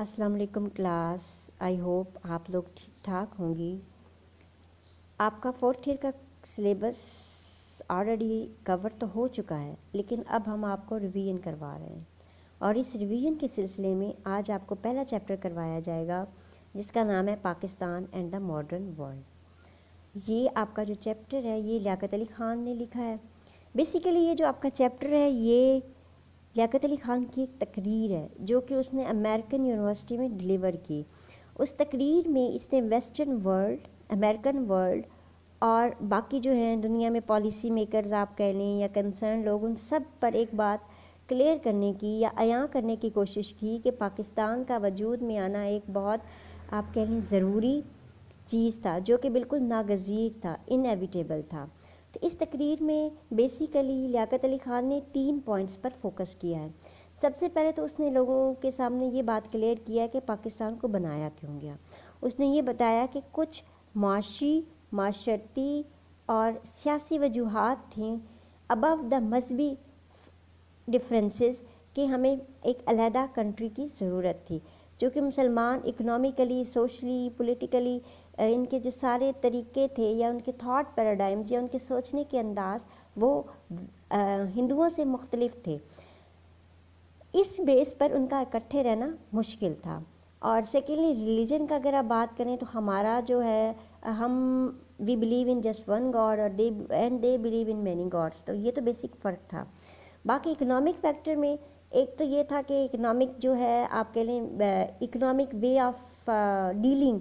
अस्सलाम वालेकुम class I hope आप लोग ठीक ठाक होंगी आपका फोर्थ ईयर का सिलेबस ऑलरेडी कवर तो हो चुका है लेकिन अब हम आपको रिवीजन करवा रहे हैं और इस रिवीजन के सिलसिले में आज आपको पहला चैप्टर करवाया जाएगा जिसका नाम है Pakistan and the modern world ये आपका जो चैप्टर है ये लियाकत अली ख़ान ने लिखा है बेसिकली ये जो आपका चैप्टर है ये लियाकत अली ख़ान की एक तकरीर है जो कि उसने अमेरिकन यूनिवर्सिटी में डिलीवर की उस तकरीर में इसने वेस्टर्न वर्ल्ड अमेरिकन वर्ल्ड और बाकी जो हैं दुनिया में पॉलिसी मेकर्स आप कह लें या कंसर्न लोग उन सब पर एक बात क्लियर करने की या अयाँ करने की कोशिश की कि पाकिस्तान का वजूद में आना एक बहुत आप कह लें ज़रूरी चीज़ था जो कि बिल्कुल नागजीर था इनएविटेबल था तो इस तकरीर में बेसिकली लियाकत अली ख़ान ने तीन पॉइंट्स पर फोकस किया है सबसे पहले तो उसने लोगों के सामने ये बात क्लियर किया कि पाकिस्तान को बनाया क्यों गया उसने ये बताया कि कुछ माशी माशर्ती और सियासी वजूहत थी अबव द मजहबी डिफरेंसेस कि हमें एक अलहदा कंट्री की ज़रूरत थी जो कि मुसलमान इकनॉमिकली सोशली पोलिटिकली इनके जो सारे तरीके थे या उनके थाट पैराडाइम्स या उनके सोचने के अंदाज वो हिंदुओं से मुख्तलिफ थे इस बेस पर उनका इकट्ठे रहना मुश्किल था और सेकेंडली रिलीजन का अगर आप बात करें तो हमारा जो है हम we believe in just one God और they and they believe in many gods तो ये तो बेसिक फ़र्क था बाकी इकोनॉमिक फैक्टर में एक तो ये था कि इकनॉमिक जो है आप कह लें इकनॉमिक वे ऑफ डीलिंग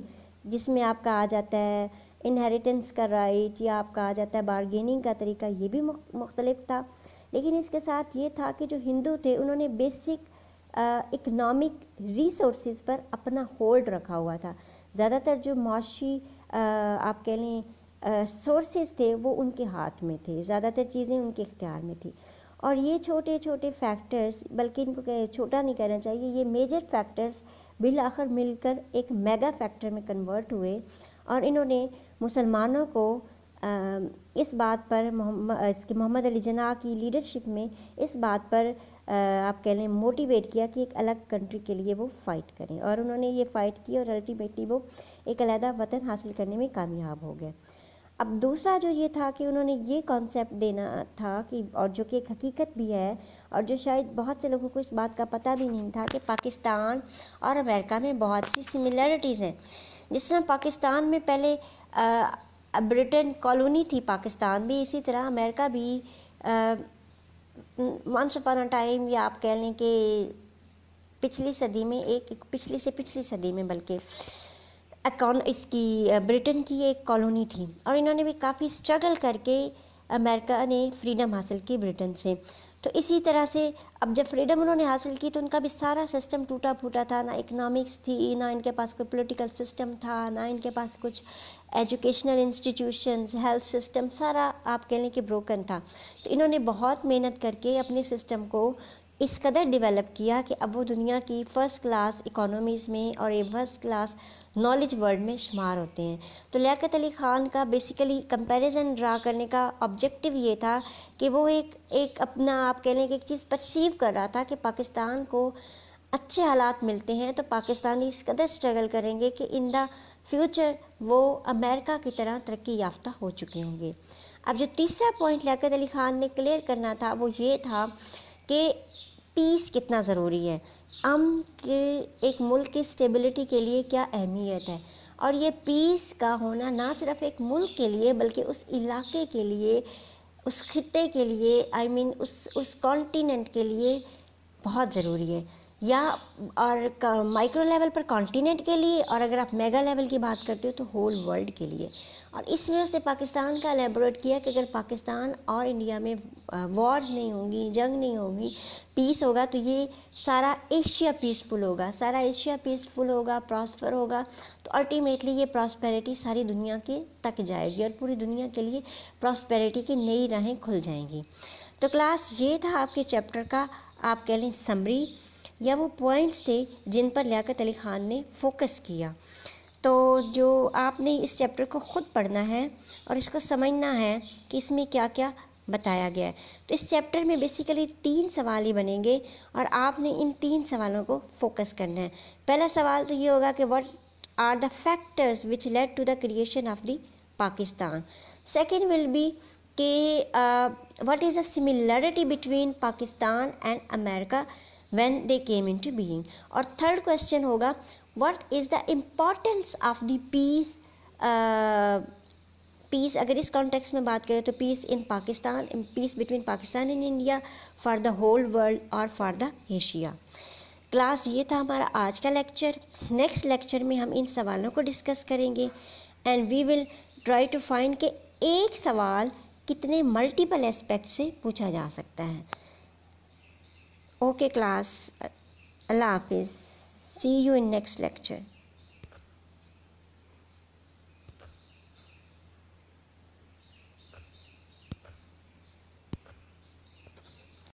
जिसमें आपका आ जाता है इनहेरिटेंस का राइट या आपका आ जाता है बारगेनिंग का तरीका ये भी मुख्तलिफ था लेकिन इसके साथ ये था कि जो हिंदू थे उन्होंने बेसिक इकनॉमिक रिसोर्स पर अपना होल्ड रखा हुआ था ज़्यादातर जो मुशी आप कह लें सोर्सेज थे वो उनके हाथ में थे ज़्यादातर चीज़ें उनके इख्तियार में थी और ये छोटे छोटे फैक्टर्स बल्कि इनको छोटा नहीं कहना चाहिए ये मेजर फैक्टर्स बिल आखिर मिलकर एक मेगा फैक्टर में कन्वर्ट हुए और इन्होंने मुसलमानों को इस बात पर इसके मोहम्मद अली जना की लीडरशिप में इस बात पर आप कह लें मोटिवेट किया कि एक अलग कंट्री के लिए वो फ़ाइट करें और उन्होंने ये फ़ाइट की और अल्टीमेटली वो एक अलहदा वतन हासिल करने में कामयाब हो गए अब दूसरा जो ये था कि उन्होंने ये कॉन्सेप्ट देना था कि और जो कि एक हकीकत भी है और जो शायद बहुत से लोगों को इस बात का पता भी नहीं था कि पाकिस्तान और अमेरिका में बहुत सी सिमिलरिटीज़ हैं जिस तरह पाकिस्तान में पहले ब्रिटेन कॉलोनी थी पाकिस्तान भी इसी तरह अमेरिका भी वंस अपॉन अ टाइम या आप कह लें कि पिछली सदी में एक, एक पिछली से पिछली सदी में बल्कि अकाउंट इसकी ब्रिटेन की एक कॉलोनी थी और इन्होंने भी काफ़ी स्ट्रगल करके अमेरिका ने फ्रीडम हासिल की ब्रिटेन से तो इसी तरह से अब जब फ्रीडम उन्होंने हासिल की तो उनका भी सारा सिस्टम टूटा फूटा था ना इकनॉमिक्स थी ना इनके पास कोई पॉलिटिकल सिस्टम था ना इनके पास कुछ एजुकेशनल इंस्टीट्यूशंस हेल्थ सिस्टम सारा आप कह लें कि ब्रोकन था तो इन्होंने बहुत मेहनत करके अपने सिस्टम को इस कदर डेवलप किया कि अब वो दुनिया की फ़र्स्ट क्लास इकोनॉमीज़ में और ये फर्स्ट क्लास नॉलेज वर्ल्ड में शुमार होते हैं तो लियात अली ख़ान का बेसिकली कंपैरिजन ड्रा करने का ऑब्जेक्टिव ये था कि वो एक एक अपना आप कह लें कि एक चीज़ परसीव कर रहा था कि पाकिस्तान को अच्छे हालात मिलते हैं तो पाकिस्तानी इस कदर स्ट्रगल करेंगे कि इन द फ्यूचर वो अमेरिका की तरह तरक्की याफ्ता हो चुके होंगे अब जो तीसरा पॉइंट लियात अली ख़ान ने क्लियर करना था वो ये था कि पीस कितना ज़रूरी है अम के एक मुल्क की स्टेबिलिटी के लिए क्या अहमियत है और ये पीस का होना ना सिर्फ एक मुल्क के लिए बल्कि उस इलाके के लिए उस खत्े के लिए आई I मीन mean, उस उस कॉन्टीनेंट के लिए बहुत ज़रूरी है या और माइक्रो लेवल पर कॉन्टिनेंट के लिए और अगर आप मेगा लेवल की बात करते हो तो होल वर्ल्ड के लिए और इस वजह से पाकिस्तान का एलेबोरेट किया कि अगर पाकिस्तान और इंडिया में वॉर्स नहीं होंगी जंग नहीं होगी पीस होगा तो ये सारा एशिया पीसफुल होगा सारा एशिया पीसफुल होगा प्रॉस्पर होगा तो अल्टीमेटली ये प्रॉस्पेरिटी सारी दुनिया के तक जाएगी और पूरी दुनिया के लिए प्रॉस्पेरिटी की नई राहें खुल जाएंगी तो क्लास ये था आपके चैप्टर का आप कह लें समरी या वो पॉइंट्स थे जिन पर लियाकत अली ख़ान ने फोकस किया तो जो आपने इस चैप्टर को ख़ुद पढ़ना है और इसको समझना है कि इसमें क्या क्या बताया गया है तो इस चैप्टर में बेसिकली तीन सवाल ही बनेंगे और आपने इन तीन सवालों को फोकस करना है पहला सवाल तो ये होगा कि what are the factors which led to the creation of the Pakistan second will be कि what is a similarity between Pakistan and America when they came into being और थर्ड क्वेश्चन होगा what is the importance of the peace peace अगर इस context में बात करें तो peace in Pakistan peace between Pakistan and India for the whole world और for the Asia class ये था हमारा आज का लेक्चर नेक्स्ट लेक्चर में हम इन सवालों को डिस्कस करेंगे and we will try to find के एक सवाल कितने मल्टीपल एस्पेक्ट से पूछा जा सकता है Okay class, Allah Hafiz. See you in next lecture.